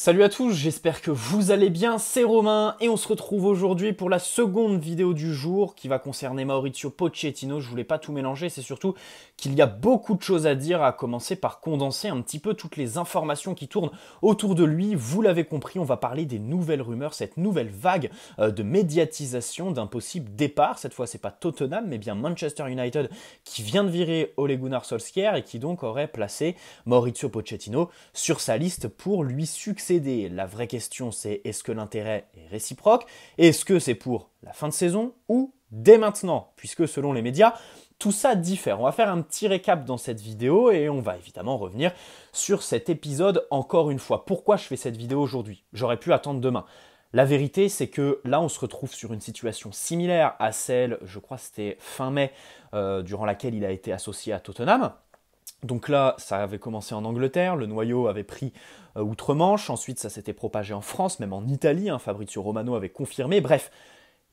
Salut à tous, j'espère que vous allez bien, c'est Romain et on se retrouve aujourd'hui pour la seconde vidéo du jour qui va concerner Maurizio Pochettino. Je voulais pas tout mélanger, c'est surtout qu'il y a beaucoup de choses à dire, à commencer par condenser un petit peu toutes les informations qui tournent autour de lui. Vous l'avez compris, on va parler des nouvelles rumeurs, cette nouvelle vague euh, de médiatisation d'un possible départ. Cette fois, c'est pas Tottenham, mais bien Manchester United qui vient de virer Ole Gunnar Solskjaer et qui donc aurait placé Maurizio Pochettino sur sa liste pour lui succéder la vraie question c'est est-ce que l'intérêt est réciproque Est-ce que c'est pour la fin de saison ou dès maintenant Puisque selon les médias, tout ça diffère. On va faire un petit récap dans cette vidéo et on va évidemment revenir sur cet épisode encore une fois. Pourquoi je fais cette vidéo aujourd'hui J'aurais pu attendre demain. La vérité, c'est que là, on se retrouve sur une situation similaire à celle, je crois, c'était fin mai, euh, durant laquelle il a été associé à Tottenham. Donc là, ça avait commencé en Angleterre, le noyau avait pris euh, outre-Manche, ensuite ça s'était propagé en France, même en Italie, hein, Fabrizio Romano avait confirmé, bref,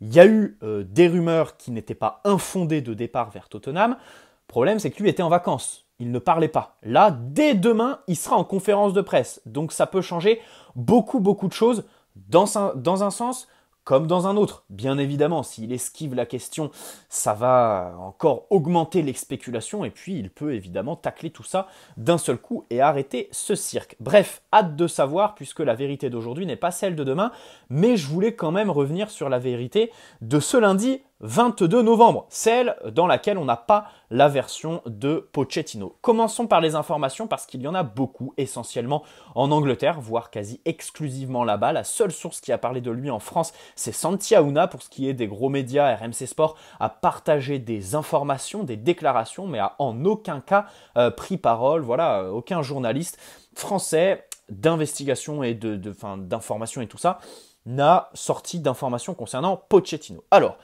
il y a eu euh, des rumeurs qui n'étaient pas infondées de départ vers Tottenham. Le problème, c'est que lui était en vacances, il ne parlait pas. Là, dès demain, il sera en conférence de presse, donc ça peut changer beaucoup, beaucoup de choses dans un sens, comme dans un autre. Bien évidemment, s'il esquive la question, ça va encore augmenter les spéculations et puis il peut évidemment tacler tout ça d'un seul coup et arrêter ce cirque. Bref, hâte de savoir puisque la vérité d'aujourd'hui n'est pas celle de demain, mais je voulais quand même revenir sur la vérité de ce lundi 22 novembre, celle dans laquelle on n'a pas la version de Pochettino. Commençons par les informations parce qu'il y en a beaucoup, essentiellement en Angleterre, voire quasi exclusivement là-bas. La seule source qui a parlé de lui en France, c'est Una, pour ce qui est des gros médias, RMC Sport a partagé des informations, des déclarations, mais a en aucun cas euh, pris parole, voilà, euh, aucun journaliste français d'investigation et de, d'information et tout ça n'a sorti d'informations concernant Pochettino. Alors,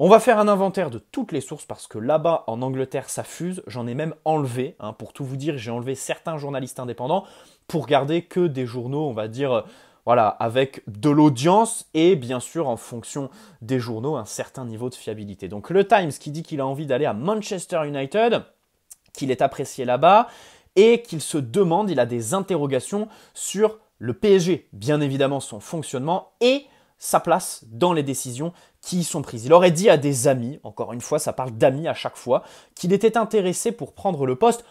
on va faire un inventaire de toutes les sources parce que là-bas en Angleterre ça fuse, j'en ai même enlevé, hein, pour tout vous dire j'ai enlevé certains journalistes indépendants pour garder que des journaux on va dire euh, voilà, avec de l'audience et bien sûr en fonction des journaux un certain niveau de fiabilité. Donc le Times qui dit qu'il a envie d'aller à Manchester United, qu'il est apprécié là-bas et qu'il se demande, il a des interrogations sur le PSG, bien évidemment son fonctionnement et sa place dans les décisions qui y sont prises. Il aurait dit à des amis, encore une fois, ça parle d'amis à chaque fois, qu'il était intéressé pour prendre le poste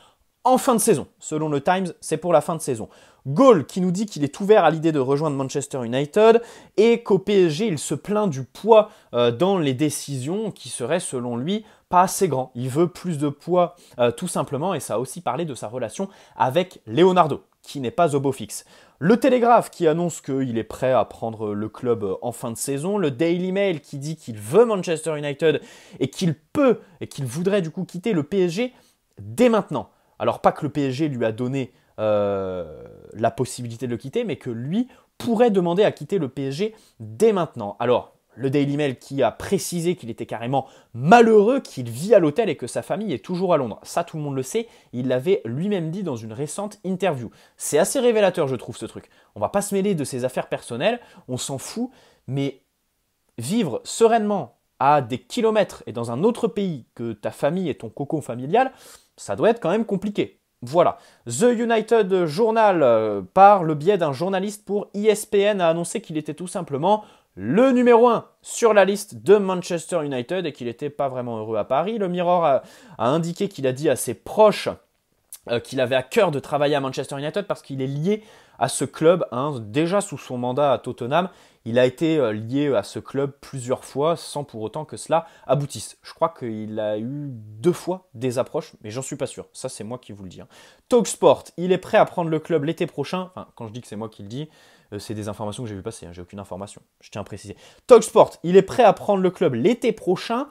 en fin de saison. Selon le Times, c'est pour la fin de saison. Gaulle qui nous dit qu'il est ouvert à l'idée de rejoindre Manchester United et qu'au PSG, il se plaint du poids euh, dans les décisions qui seraient, selon lui, pas assez grand. Il veut plus de poids euh, tout simplement et ça a aussi parlé de sa relation avec Leonardo, qui n'est pas au beau fixe. Le Télégraphe qui annonce qu'il est prêt à prendre le club en fin de saison, le Daily Mail qui dit qu'il veut Manchester United et qu'il peut et qu'il voudrait du coup quitter le PSG dès maintenant. Alors pas que le PSG lui a donné euh, la possibilité de le quitter, mais que lui pourrait demander à quitter le PSG dès maintenant. Alors le Daily Mail qui a précisé qu'il était carrément malheureux, qu'il vit à l'hôtel et que sa famille est toujours à Londres. Ça, tout le monde le sait, il l'avait lui-même dit dans une récente interview. C'est assez révélateur, je trouve, ce truc. On va pas se mêler de ses affaires personnelles, on s'en fout, mais vivre sereinement à des kilomètres et dans un autre pays que ta famille et ton cocon familial, ça doit être quand même compliqué. Voilà. The United Journal, euh, par le biais d'un journaliste pour ESPN, a annoncé qu'il était tout simplement le numéro 1 sur la liste de Manchester United et qu'il n'était pas vraiment heureux à Paris. Le Mirror a, indiqué qu'il a dit à ses proches euh, qu'il avait à cœur de travailler à Manchester United parce qu'il est lié à ce club, hein, déjà sous son mandat à Tottenham, il a été euh, lié à ce club plusieurs fois sans pour autant que cela aboutisse. Je crois qu'il a eu deux fois des approches, mais j'en suis pas sûr. Ça, c'est moi qui vous le dis. Hein. talk sport il est prêt à prendre le club l'été prochain. Enfin, quand je dis que c'est moi qui le dis, euh, c'est des informations que j'ai vu passer, hein, j'ai aucune information, je tiens à préciser. Sport, il est prêt à prendre le club l'été prochain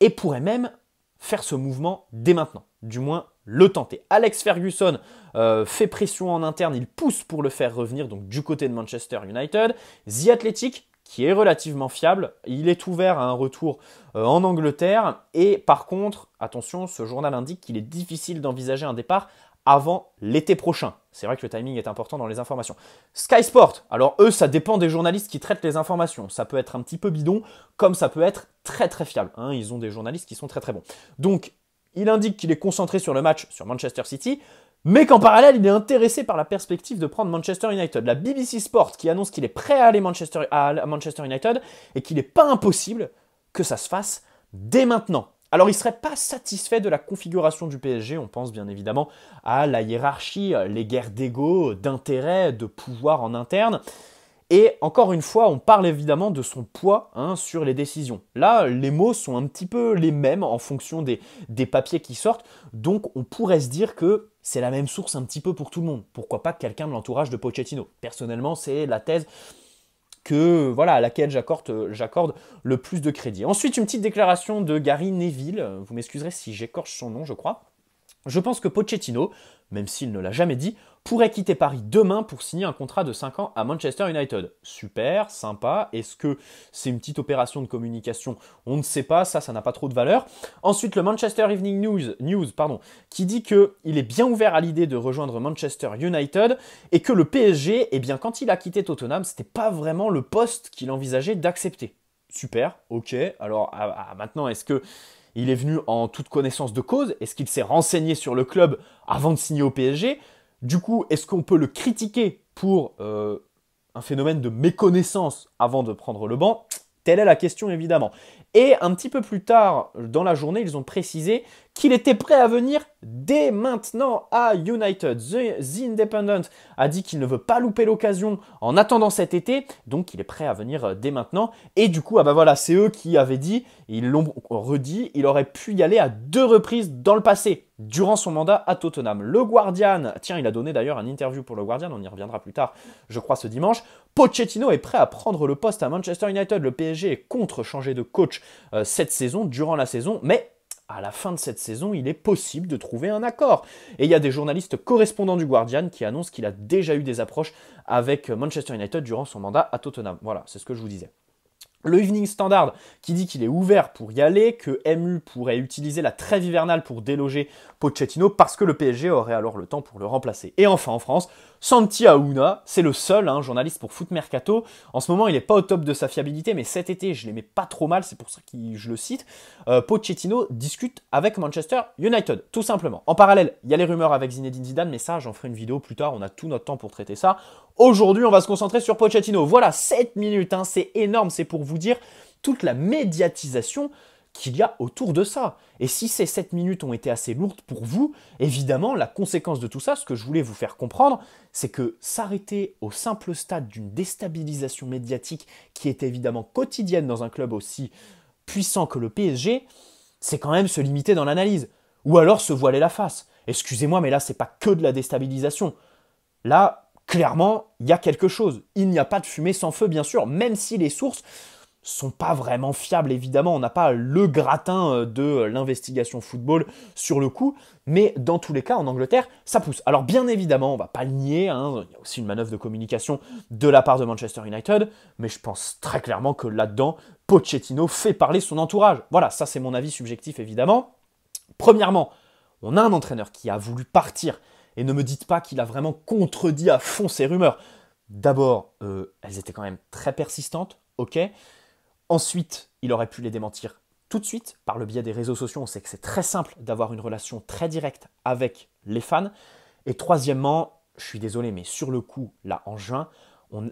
et pourrait même faire ce mouvement dès maintenant, du moins le tenter. Alex Ferguson euh, fait pression en interne, il pousse pour le faire revenir donc du côté de Manchester United. The Athletic, qui est relativement fiable, il est ouvert à un retour euh, en Angleterre et par contre, attention, ce journal indique qu'il est difficile d'envisager un départ avant l'été prochain. C'est vrai que le timing est important dans les informations. Sky Sport, alors eux, ça dépend des journalistes qui traitent les informations. Ça peut être un petit peu bidon, comme ça peut être très très fiable. Hein. ils ont des journalistes qui sont très très bons. Donc, il indique qu'il est concentré sur le match sur Manchester City, mais qu'en parallèle, il est intéressé par la perspective de prendre Manchester United. La BBC Sport qui annonce qu'il est prêt à aller à Manchester United et qu'il n'est pas impossible que ça se fasse dès maintenant. Alors il ne serait pas satisfait de la configuration du PSG, on pense bien évidemment à la hiérarchie, les guerres d'égo, d'intérêt, de pouvoir en interne. Et encore une fois, on parle évidemment de son poids hein, sur les décisions. Là, les mots sont un petit peu les mêmes en fonction des, des papiers qui sortent, donc on pourrait se dire que c'est la même source un petit peu pour tout le monde. Pourquoi pas quelqu'un de l'entourage de Pochettino Personnellement, c'est la thèse que voilà à laquelle j'accorde euh, j'accorde le plus de crédit. Ensuite, une petite déclaration de Gary Neville. Vous m'excuserez si j'écorche son nom, je crois. Je pense que Pochettino, même s'il ne l'a jamais dit, pourrait quitter Paris demain pour signer un contrat de 5 ans à Manchester United. Super, sympa. Est-ce que c'est une petite opération de communication On ne sait pas, ça, ça n'a pas trop de valeur. Ensuite, le Manchester Evening News, News pardon, qui dit qu'il est bien ouvert à l'idée de rejoindre Manchester United et que le PSG, eh bien, quand il a quitté Tottenham, c'était pas vraiment le poste qu'il envisageait d'accepter. Super, ok. Alors ah, ah, maintenant, est-ce que il est venu en toute connaissance de cause Est-ce qu'il s'est renseigné sur le club avant de signer au PSG du coup, est-ce qu'on peut le critiquer pour euh, un phénomène de méconnaissance avant de prendre le banc Telle est la question évidemment. Et un petit peu plus tard dans la journée, ils ont précisé qu'il était prêt à venir dès maintenant à United. The, Independent a dit qu'il ne veut pas louper l'occasion en attendant cet été, donc il est prêt à venir euh, dès maintenant. Et du coup, ah bah voilà, c'est eux qui avaient dit, ils l'ont redit, il aurait pu y aller à deux reprises dans le passé, durant son mandat à Tottenham. Le Guardian, tiens, il a donné d'ailleurs un interview pour le Guardian, on y reviendra plus tard, je crois, ce dimanche. Pochettino est prêt à prendre le poste à Manchester United. Le PSG est contre changer de coach euh, cette saison, durant la saison, mais à la fin de cette saison, il est possible de trouver un accord. Et il y a des journalistes correspondants du Guardian qui annoncent qu'il a déjà eu des approches avec Manchester United durant son mandat à Tottenham. Voilà, c'est ce que je vous disais. Le Evening Standard qui dit qu'il est ouvert pour y aller, que MU pourrait utiliser la trêve hivernale pour déloger Pochettino parce que le PSG aurait alors le temps pour le remplacer. Et enfin en France, Santi Auna, c'est le seul hein, journaliste pour Foot Mercato. En ce moment, il n'est pas au top de sa fiabilité, mais cet été, je l'aimais pas trop mal, c'est pour ça que je le cite. Euh, Pochettino discute avec Manchester United, tout simplement. En parallèle, il y a les rumeurs avec Zinedine Zidane, mais ça, j'en ferai une vidéo plus tard, on a tout notre temps pour traiter ça. Aujourd'hui, on va se concentrer sur Pochettino. Voilà, 7 minutes, hein, c'est énorme, c'est pour vous dire toute la médiatisation qu'il y a autour de ça. Et si ces 7 minutes ont été assez lourdes pour vous, évidemment, la conséquence de tout ça, ce que je voulais vous faire comprendre, c'est que s'arrêter au simple stade d'une déstabilisation médiatique qui est évidemment quotidienne dans un club aussi puissant que le PSG, c'est quand même se limiter dans l'analyse. Ou alors se voiler la face. Excusez-moi, mais là, c'est pas que de la déstabilisation. Là, clairement, il y a quelque chose. Il n'y a pas de fumée sans feu, bien sûr, même si les sources sont pas vraiment fiables, évidemment. On n'a pas le gratin euh, de l'investigation football sur le coup, mais dans tous les cas, en Angleterre, ça pousse. Alors, bien évidemment, on va pas le nier, hein, il y a aussi une manœuvre de communication de la part de Manchester United, mais je pense très clairement que là-dedans, Pochettino fait parler son entourage. Voilà, ça c'est mon avis subjectif, évidemment. Premièrement, on a un entraîneur qui a voulu partir, et ne me dites pas qu'il a vraiment contredit à fond ces rumeurs. D'abord, euh, elles étaient quand même très persistantes, ok Ensuite, il aurait pu les démentir tout de suite par le biais des réseaux sociaux. On sait que c'est très simple d'avoir une relation très directe avec les fans. Et troisièmement, je suis désolé, mais sur le coup, là, en juin,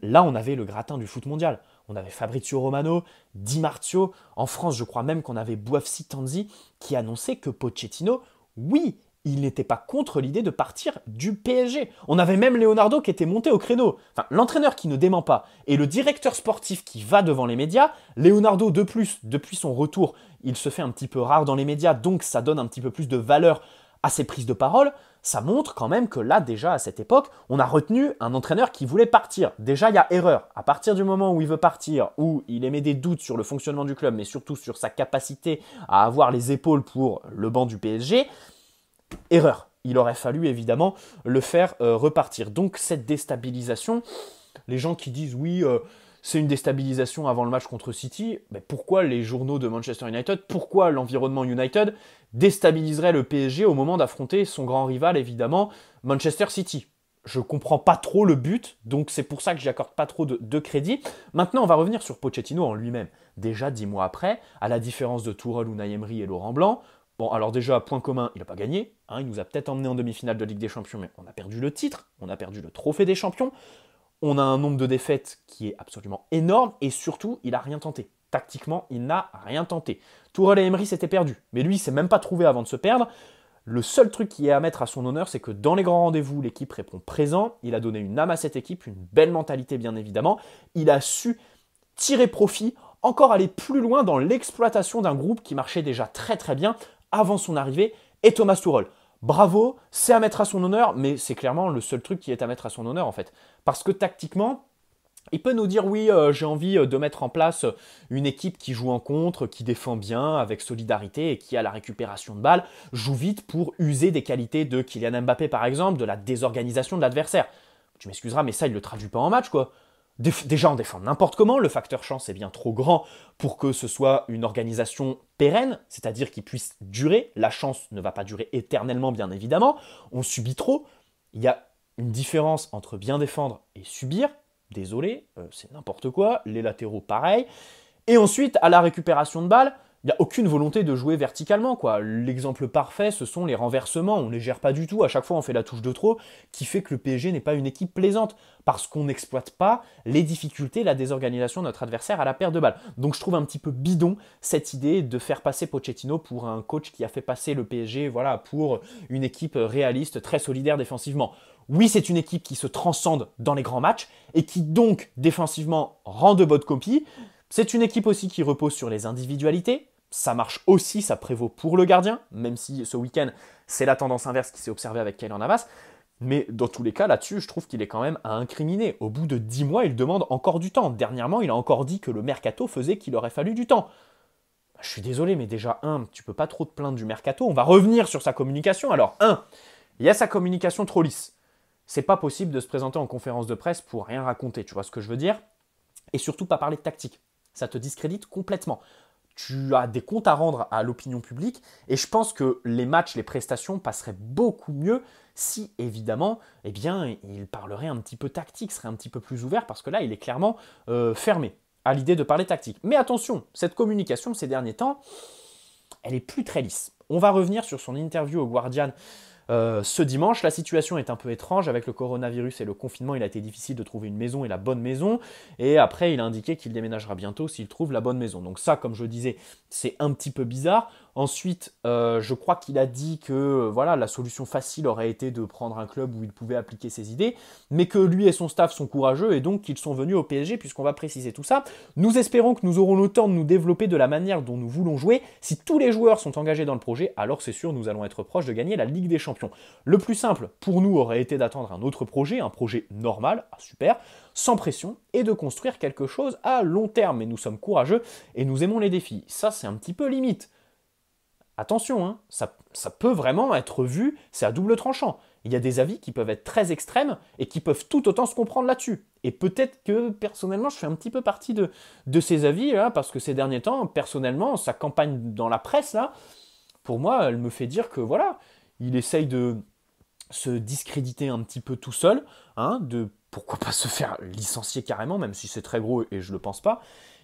là, on avait le gratin du foot mondial. On avait Fabrizio Romano, Di Martio. En France, je crois même qu'on avait Boivsi Tanzi qui annonçait que Pochettino, oui, il n'était pas contre l'idée de partir du PSG. On avait même Leonardo qui était monté au créneau. Enfin, l'entraîneur qui ne dément pas et le directeur sportif qui va devant les médias. Leonardo, de plus, depuis son retour, il se fait un petit peu rare dans les médias, donc ça donne un petit peu plus de valeur à ses prises de parole. Ça montre quand même que là, déjà à cette époque, on a retenu un entraîneur qui voulait partir. Déjà, il y a erreur. À partir du moment où il veut partir, où il émet des doutes sur le fonctionnement du club, mais surtout sur sa capacité à avoir les épaules pour le banc du PSG, Erreur. Il aurait fallu évidemment le faire euh, repartir. Donc cette déstabilisation, les gens qui disent oui, euh, c'est une déstabilisation avant le match contre City, mais pourquoi les journaux de Manchester United, pourquoi l'environnement United déstabiliserait le PSG au moment d'affronter son grand rival évidemment, Manchester City je comprends pas trop le but, donc c'est pour ça que j'accorde pas trop de, crédit. Maintenant, on va revenir sur Pochettino en lui-même. Déjà dix mois après, à la différence de Tourelle ou Emery et Laurent Blanc, Bon, alors déjà, point commun, il n'a pas gagné. Hein, il nous a peut-être emmené en demi-finale de Ligue des Champions, mais on a perdu le titre, on a perdu le trophée des champions. On a un nombre de défaites qui est absolument énorme, et surtout, il n'a rien tenté. Tactiquement, il n'a rien tenté. Tourelle et Emery s'étaient perdus, mais lui, il s'est même pas trouvé avant de se perdre. Le seul truc qui est à mettre à son honneur, c'est que dans les grands rendez-vous, l'équipe répond présent. Il a donné une âme à cette équipe, une belle mentalité, bien évidemment. Il a su tirer profit, encore aller plus loin dans l'exploitation d'un groupe qui marchait déjà très très bien avant son arrivée et Thomas Tuchel. Bravo, c'est à mettre à son honneur, mais c'est clairement le seul truc qui est à mettre à son honneur en fait. Parce que tactiquement, il peut nous dire oui, euh, j'ai envie euh, de mettre en place euh, une équipe qui joue en contre, qui défend bien, avec solidarité et qui a la récupération de balles, joue vite pour user des qualités de Kylian Mbappé par exemple, de la désorganisation de l'adversaire. Tu m'excuseras, mais ça, il le traduit pas en match quoi. Déjà en défendre n'importe comment, le facteur chance est bien trop grand pour que ce soit une organisation pérenne, c'est-à-dire qui puisse durer. La chance ne va pas durer éternellement, bien évidemment. On subit trop. Il y a une différence entre bien défendre et subir. Désolé, euh, c'est n'importe quoi. Les latéraux, pareil. Et ensuite, à la récupération de balles, il n'y a aucune volonté de jouer verticalement, quoi. L'exemple parfait, ce sont les renversements. On ne les gère pas du tout. À chaque fois, on fait la touche de trop, qui fait que le PSG n'est pas une équipe plaisante, parce qu'on n'exploite pas les difficultés, la désorganisation de notre adversaire à la paire de balles. Donc, je trouve un petit peu bidon cette idée de faire passer Pochettino pour un coach qui a fait passer le PSG, voilà, pour une équipe réaliste, très solidaire défensivement. Oui, c'est une équipe qui se transcende dans les grands matchs et qui donc défensivement rend de bonnes copies. C'est une équipe aussi qui repose sur les individualités, ça marche aussi, ça prévaut pour le gardien, même si ce week-end, c'est la tendance inverse qui s'est observée avec Kylian Navas. Mais dans tous les cas, là-dessus, je trouve qu'il est quand même à incriminer. Au bout de 10 mois, il demande encore du temps. Dernièrement, il a encore dit que le mercato faisait qu'il aurait fallu du temps. Bah, je suis désolé, mais déjà, un, tu peux pas trop te plaindre du mercato. On va revenir sur sa communication. Alors, un, il y a sa communication trop lisse. C'est pas possible de se présenter en conférence de presse pour rien raconter, tu vois ce que je veux dire Et surtout pas parler de tactique. Ça te discrédite complètement tu as des comptes à rendre à l'opinion publique et je pense que les matchs, les prestations passeraient beaucoup mieux si évidemment, eh bien, il parlerait un petit peu tactique, serait un petit peu plus ouvert parce que là, il est clairement euh, fermé à l'idée de parler tactique. Mais attention, cette communication ces derniers temps, elle est plus très lisse. On va revenir sur son interview au Guardian euh, ce dimanche, la situation est un peu étrange avec le coronavirus et le confinement. Il a été difficile de trouver une maison et la bonne maison. Et après, il a indiqué qu'il déménagera bientôt s'il trouve la bonne maison. Donc ça, comme je disais, c'est un petit peu bizarre. Ensuite, euh, je crois qu'il a dit que euh, voilà, la solution facile aurait été de prendre un club où il pouvait appliquer ses idées, mais que lui et son staff sont courageux et donc qu'ils sont venus au PSG, puisqu'on va préciser tout ça. Nous espérons que nous aurons le temps de nous développer de la manière dont nous voulons jouer. Si tous les joueurs sont engagés dans le projet, alors c'est sûr, nous allons être proches de gagner la Ligue des Champions. Le plus simple pour nous aurait été d'attendre un autre projet, un projet normal, ah, super, sans pression, et de construire quelque chose à long terme. Mais nous sommes courageux et nous aimons les défis. Ça, c'est un petit peu limite. Attention, hein, ça, peut vraiment être vu, c'est à double tranchant. Il y a des avis qui peuvent être très extrêmes et qui peuvent tout autant se comprendre là-dessus. Et peut-être que personnellement, je fais un petit peu partie de, ces avis, parce que ces derniers temps, personnellement, sa campagne dans la presse, là, pour moi, elle me fait dire que voilà, il essaye de se discréditer un petit peu tout seul, hein, de pourquoi pas se faire licencier carrément, même si c'est très gros et je le pense pas.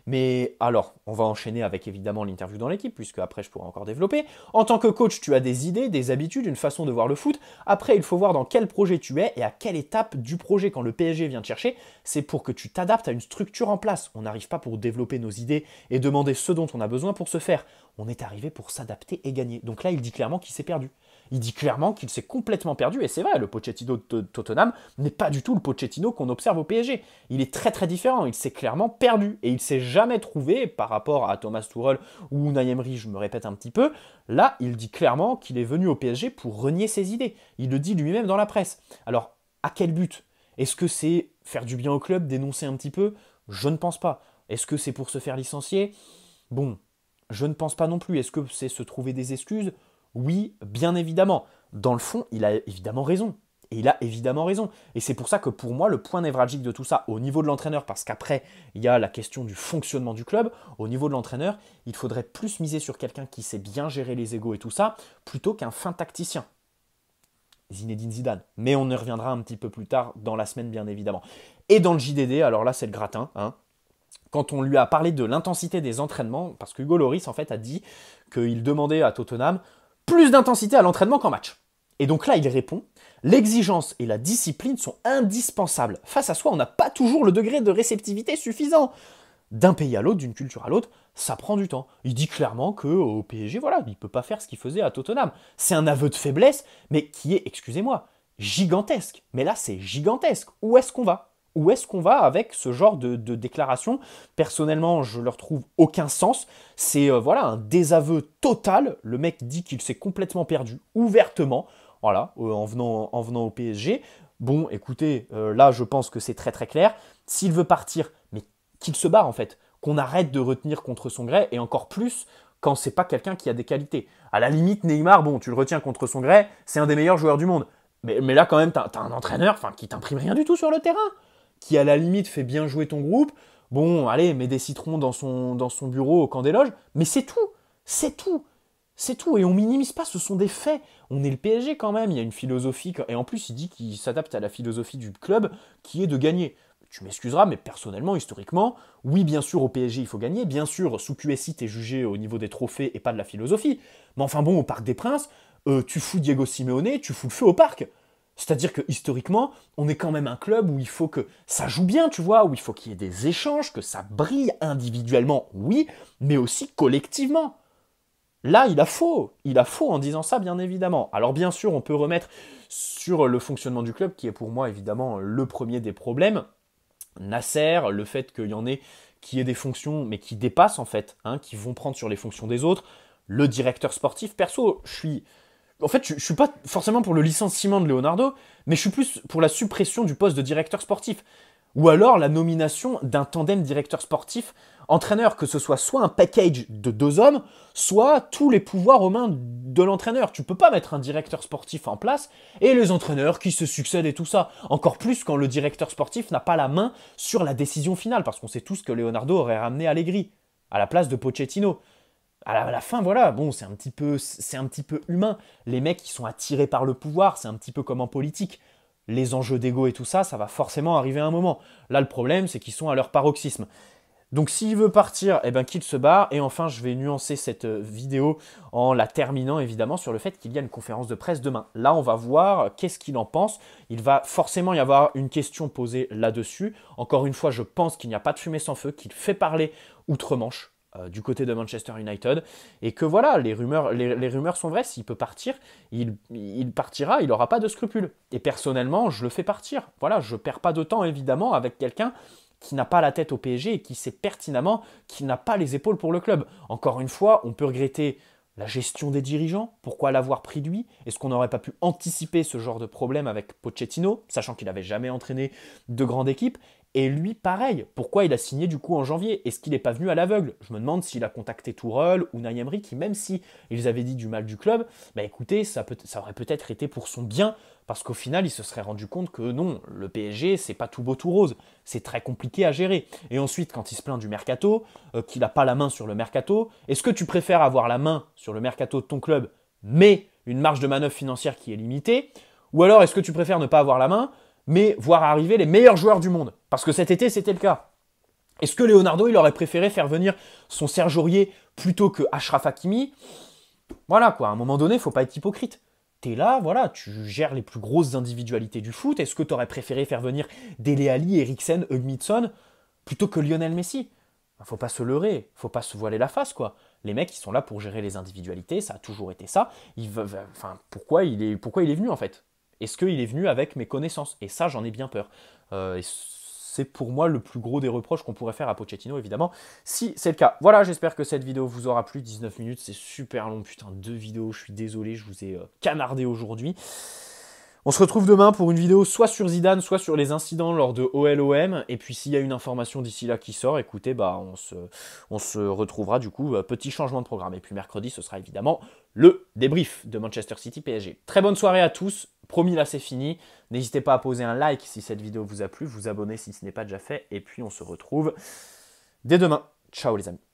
Mais alors, on va enchaîner avec évidemment l'interview dans l'équipe, puisque après je pourrai encore développer. En tant que coach, tu as des idées, des habitudes, une façon de voir le foot. Après, il faut voir dans quel projet tu es et à quelle étape du projet quand le PSG vient te chercher. C'est pour que tu t'adaptes à une structure en place. On n'arrive pas pour développer nos idées et demander ce dont on a besoin pour se faire. On est arrivé pour s'adapter et gagner. Donc là, il dit clairement qu'il s'est perdu il dit clairement qu'il s'est complètement perdu, et c'est vrai, le Pochettino de Tottenham n'est pas du tout le Pochettino qu'on observe au PSG. Il est très très différent, il s'est clairement perdu, et il s'est jamais trouvé par rapport à Thomas Tuchel ou Unai je me répète un petit peu. Là, il dit clairement qu'il est venu au PSG pour renier ses idées. Il le dit lui-même dans la presse. Alors, à quel but Est-ce que c'est faire du bien au club, dénoncer un petit peu Je ne pense pas. Est-ce que c'est pour se faire licencier Bon, je ne pense pas non plus. Est-ce que c'est se trouver des excuses oui, bien évidemment. Dans le fond, il a évidemment raison. Et il a évidemment raison. Et c'est pour ça que pour moi, le point névralgique de tout ça, au niveau de l'entraîneur, parce qu'après, il y a la question du fonctionnement du club, au niveau de l'entraîneur, il faudrait plus miser sur quelqu'un qui sait bien gérer les égaux et tout ça, plutôt qu'un fin tacticien. Zinedine Zidane. Mais on y reviendra un petit peu plus tard dans la semaine, bien évidemment. Et dans le JDD, alors là, c'est le gratin. Hein, quand on lui a parlé de l'intensité des entraînements, parce que Hugo Loris, en fait, a dit qu'il demandait à Tottenham plus d'intensité à l'entraînement qu'en match. Et donc là, il répond L'exigence et la discipline sont indispensables. Face à soi, on n'a pas toujours le degré de réceptivité suffisant. D'un pays à l'autre, d'une culture à l'autre, ça prend du temps. Il dit clairement que au PSG, voilà, il ne peut pas faire ce qu'il faisait à Tottenham. C'est un aveu de faiblesse, mais qui est, excusez-moi, gigantesque. Mais là, c'est gigantesque. Où est-ce qu'on va où est-ce qu'on va avec ce genre de, déclaration Personnellement, je ne leur trouve aucun sens. C'est euh, voilà un désaveu total. Le mec dit qu'il s'est complètement perdu ouvertement, voilà, euh, en, venant, en venant au PSG. Bon, écoutez, euh, là, je pense que c'est très très clair. S'il veut partir, mais qu'il se barre en fait, qu'on arrête de retenir contre son gré, et encore plus quand c'est pas quelqu'un qui a des qualités. À la limite, Neymar, bon, tu le retiens contre son gré, c'est un des meilleurs joueurs du monde. Mais, là, quand même, t'as as un entraîneur qui t'imprime rien du tout sur le terrain qui à la limite fait bien jouer ton groupe. Bon, allez, mets des citrons dans son, dans son bureau au camp des loges, mais c'est tout, c'est tout, c'est tout, et on minimise pas, ce sont des faits. On est le PSG quand même, il y a une philosophie, et en plus il dit qu'il s'adapte à la philosophie du club qui est de gagner tu m'excuseras, mais personnellement, historiquement, oui, bien sûr, au PSG, il faut gagner. Bien sûr, sous QSI, t'es jugé au niveau des trophées et pas de la philosophie. Mais enfin bon, au Parc des Princes, euh, tu fous Diego Simeone, tu fous le feu au parc. C'est-à-dire que historiquement, on est quand même un club où il faut que ça joue bien, tu vois, où il faut qu'il y ait des échanges, que ça brille individuellement, oui, mais aussi collectivement. Là, il a faux, il a faux en disant ça, bien évidemment. Alors bien sûr, on peut remettre sur le fonctionnement du club, qui est pour moi évidemment le premier des problèmes. Nasser, le fait qu'il y en ait qui aient des fonctions, mais qui dépassent en fait, hein, qui vont prendre sur les fonctions des autres. Le directeur sportif, perso, je suis en fait, je, ne suis pas forcément pour le licenciement de Leonardo, mais je suis plus pour la suppression du poste de directeur sportif. Ou alors la nomination d'un tandem directeur sportif entraîneur, que ce soit soit un package de deux hommes, soit tous les pouvoirs aux mains de l'entraîneur. Tu peux pas mettre un directeur sportif en place et les entraîneurs qui se succèdent et tout ça. Encore plus quand le directeur sportif n'a pas la main sur la décision finale, parce qu'on sait tous que Leonardo aurait ramené Allegri à la place de Pochettino à la, fin, voilà, bon, c'est un, petit peu, c'est un petit peu humain. Les mecs qui sont attirés par le pouvoir, c'est un petit peu comme en politique. Les enjeux d'ego et tout ça, ça va forcément arriver à un moment. Là, le problème, c'est qu'ils sont à leur paroxysme. Donc s'il veut partir, eh bien, qu'il se barre. Et enfin, je vais nuancer cette euh, vidéo en la terminant évidemment sur le fait qu'il y a une conférence de presse demain. Là, on va voir euh, qu'est-ce qu'il en pense. Il va forcément y avoir une question posée là-dessus. Encore une fois, je pense qu'il n'y a pas de fumée sans feu, qu'il fait parler outre-Manche euh, du côté de Manchester United et que voilà, les rumeurs, les, rumeurs sont vraies. S'il peut partir, il, partira, il n'aura pas de scrupules. Et personnellement, je le fais partir. Voilà, je perds pas de temps évidemment avec quelqu'un qui n'a pas la tête au PSG et qui sait pertinemment qu'il n'a pas les épaules pour le club. Encore une fois, on peut regretter la gestion des dirigeants, pourquoi l'avoir pris lui Est-ce qu'on n'aurait pas pu anticiper ce genre de problème avec Pochettino, sachant qu'il avait jamais entraîné de grande équipe et lui, pareil. Pourquoi il a signé du coup en janvier Est-ce qu'il n'est pas venu à l'aveugle Je me demande s'il a contacté Tourelle ou Nayamri, qui même si ils avaient dit du mal du club, bah écoutez, ça, ça aurait peut-être été pour son bien, parce qu'au final, il se serait rendu compte que non, le PSG, c'est pas tout beau tout rose, c'est très compliqué à gérer. Et ensuite, quand il se plaint du mercato, euh, qu'il n'a pas la main sur le mercato, est-ce que tu préfères avoir la main sur le mercato de ton club, mais une marge de manœuvre financière qui est limitée, ou alors est-ce que tu préfères ne pas avoir la main mais voir arriver les meilleurs joueurs du monde. Parce que cet été, c'était le cas. Est-ce que Leonardo, il aurait préféré faire venir son Serge Aurier plutôt que Ashraf Hakimi Voilà quoi, à un moment donné, faut pas être hypocrite. T'es là, voilà, tu gères les plus grosses individualités du foot. Est-ce que t'aurais préféré faire venir Dele Ali, Eriksen, Hugmitson plutôt que Lionel Messi Faut pas se leurrer, faut pas se voiler la face quoi. Les mecs, ils sont là pour gérer les individualités, ça a toujours été ça. enfin, pourquoi il est, pourquoi il est venu en fait est-ce qu'il est venu avec mes connaissances Et ça, j'en ai bien peur. Euh, c'est pour moi le plus gros des reproches qu'on pourrait faire à Pochettino, évidemment, si c'est le cas. Voilà, j'espère que cette vidéo vous aura plu. 19 minutes, c'est super long, putain, deux vidéos, je suis désolé, je vous ai euh, canardé aujourd'hui. On se retrouve demain pour une vidéo soit sur Zidane, soit sur les incidents lors de OLOM. Et puis s'il y a une information d'ici là qui sort, écoutez, bah on se, on se retrouvera du coup. Euh, petit changement de programme. Et puis mercredi, ce sera évidemment le débrief de Manchester City PSG. Très bonne soirée à tous Promis, là c'est fini. N'hésitez pas à poser un like si cette vidéo vous a plu, vous abonner si ce n'est pas déjà fait, et puis on se retrouve dès demain. Ciao les amis.